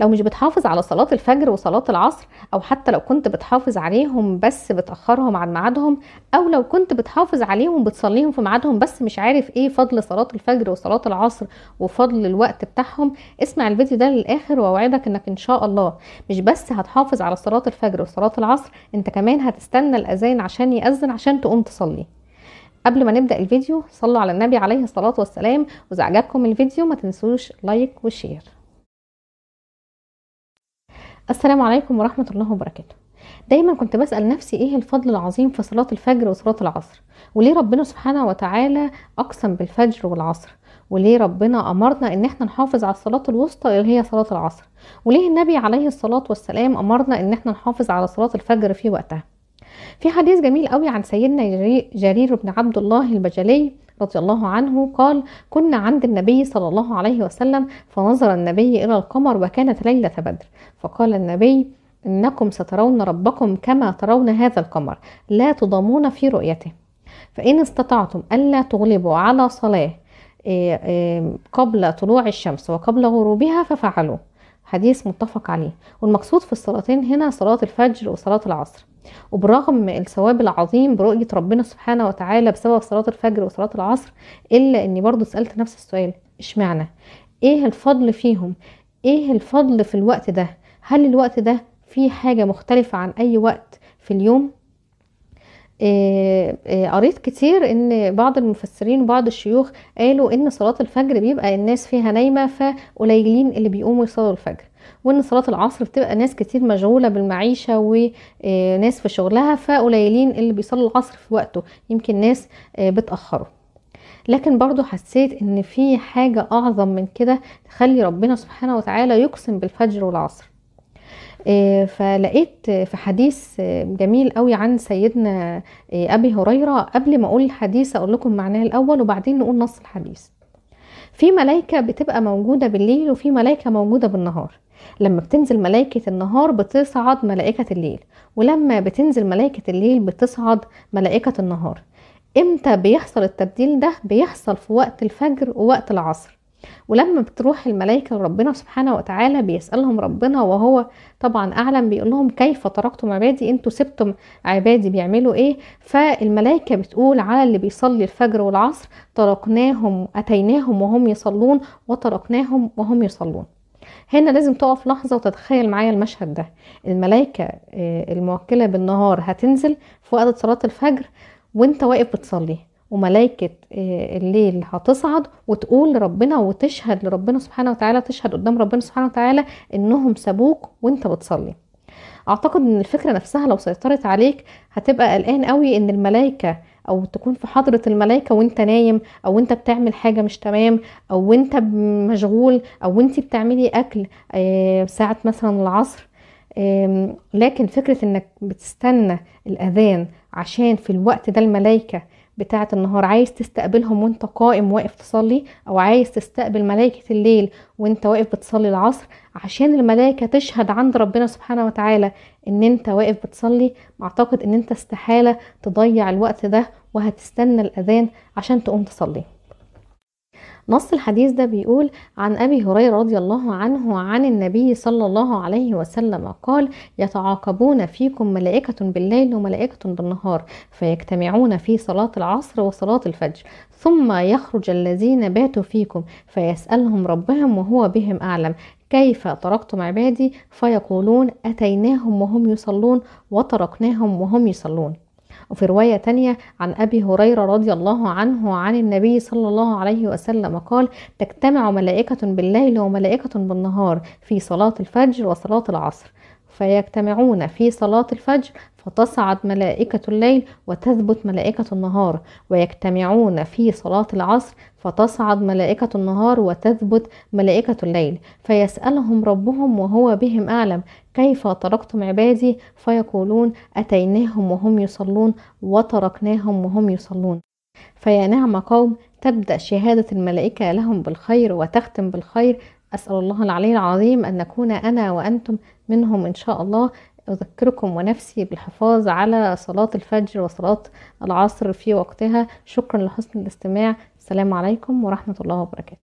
لو مش بتحافظ على صلاة الفجر وصلاة العصر أو حتى لو كنت بتحافظ عليهم بس بتأخرهم عن ميعادهم أو لو كنت بتحافظ عليهم بتصليهم في ميعادهم بس مش عارف إيه فضل صلاة الفجر وصلاة العصر وفضل الوقت بتاعهم اسمع الفيديو ده للآخر وأوعدك إنك إن شاء الله مش بس هتحافظ على صلاة الفجر وصلاة العصر أنت كمان هتستنى الأذان عشان يأذن عشان تقوم تصلي قبل ما نبدا الفيديو صلوا على النبي عليه الصلاه والسلام واذا عجبكم الفيديو ما تنسوش لايك وشير السلام عليكم ورحمة الله وبركاته دايما كنت بسأل نفسي ايه الفضل العظيم في صلاة الفجر وصلاة العصر وليه ربنا سبحانه وتعالى اقسم بالفجر والعصر وليه ربنا امرنا ان احنا نحافظ على الصلاة الوسطى اللي هي صلاة العصر وليه النبي عليه الصلاة والسلام امرنا ان احنا نحافظ على صلاة الفجر في وقتها في حديث جميل قوي عن سيدنا جرير بن عبد الله البجلي رضي الله عنه قال كنا عند النبي صلى الله عليه وسلم فنظر النبي إلى القمر وكانت ليلة بدر فقال النبي إنكم سترون ربكم كما ترون هذا القمر لا تضامون في رؤيته فإن استطعتم ألا تغلبوا على صلاة إيه، إيه، قبل طلوع الشمس وقبل غروبها ففعلوا حديث متفق عليه والمقصود في الصلاتين هنا صلاة الفجر وصلاة العصر وبرغم الثواب العظيم برؤية ربنا سبحانه وتعالى بسبب صلاة الفجر وصلاة العصر إلا أني برضو سألت نفس السؤال إشمعنى إيه الفضل فيهم إيه الفضل في الوقت ده هل الوقت ده فيه حاجة مختلفة عن أي وقت في اليوم آه، آه، قريت كتير ان بعض المفسرين وبعض الشيوخ قالوا ان صلاة الفجر بيبقى الناس فيها نايمة فقليلين اللي بيقوموا يصلوا الفجر وان صلاة العصر بتبقى ناس كتير مشغولة بالمعيشة وناس آه، في شغلها فقليلين اللي بيصلوا العصر في وقته يمكن ناس بتأخره لكن برضو حسيت ان في حاجة اعظم من كده تخلي ربنا سبحانه وتعالى يقسم بالفجر والعصر آه، فلقيت في حديث جميل قوي عن سيدنا آه، ابي هريره قبل ما اقول الحديث اقول لكم معناه الاول وبعدين نقول نص الحديث في ملائكه بتبقى موجوده بالليل وفي ملائكه موجوده بالنهار لما بتنزل ملائكة النهار بتصعد ملائكة الليل ولما بتنزل ملائكة الليل بتصعد ملائكة النهار امتى بيحصل التبديل ده بيحصل في وقت الفجر ووقت العصر ولما بتروح الملائكة لربنا سبحانه وتعالى بيسألهم ربنا وهو طبعا أعلم بيقول لهم كيف تركتم عبادي انتوا سبتم عبادي بيعملوا ايه فالملائكة بتقول على اللي بيصلي الفجر والعصر تركناهم أتيناهم وهم يصلون وتركناهم وهم يصلون هنا لازم تقف لحظة وتتخيل معايا المشهد ده الملائكة آه، الموكلة بالنهار هتنزل في وقت صلاة الفجر وانت واقف بتصلي وملائكة آه، الليل هتصعد وتقول لربنا وتشهد لربنا سبحانه وتعالى تشهد قدام ربنا سبحانه وتعالى انهم سابوك وانت بتصلي اعتقد ان الفكرة نفسها لو سيطرت عليك هتبقى قلقان قوي ان الملائكة او تكون في حضرة الملائكة وانت نايم او انت بتعمل حاجة مش تمام او انت مشغول او انت بتعملي اكل آه، ساعة مثلا العصر لكن فكرة انك بتستنى الاذان عشان في الوقت ده الملائكة بتاعة النهار عايز تستقبلهم وانت قائم واقف تصلي او عايز تستقبل ملائكة الليل وانت واقف بتصلي العصر عشان الملائكة تشهد عند ربنا سبحانه وتعالى ان انت واقف بتصلي اعتقد ان انت استحالة تضيع الوقت ده وهتستنى الاذان عشان تقوم تصلي نص الحديث ده بيقول عن أبي هريرة رضي الله عنه عن النبي صلى الله عليه وسلم قال يتعاقبون فيكم ملائكة بالليل وملائكة بالنهار فيجتمعون في صلاة العصر وصلاة الفجر ثم يخرج الذين باتوا فيكم فيسألهم ربهم وهو بهم أعلم كيف تركتم عبادي فيقولون أتيناهم وهم يصلون وتركناهم وهم يصلون وفي رواية تانية عن أبي هريرة رضي الله عنه عن النبي صلى الله عليه وسلم قال تجتمع ملائكة بالليل وملائكة بالنهار في صلاة الفجر وصلاة العصر فيجتمعون في صلاة الفجر فتصعد ملائكة الليل وتثبت ملائكة النهار ويجتمعون في صلاة العصر فتصعد ملائكة النهار وتثبت ملائكة الليل فيسألهم ربهم وهو بهم أعلم كيف تركتم عبادي فيقولون أتيناهم وهم يصلون وتركناهم وهم يصلون فيا نعم قوم تبدأ شهادة الملائكة لهم بالخير وتختم بالخير أسأل الله العلي العظيم أن نكون أنا وأنتم منهم إن شاء الله أذكركم ونفسي بالحفاظ على صلاة الفجر وصلاة العصر في وقتها شكرا لحسن الاستماع السلام عليكم ورحمة الله وبركاته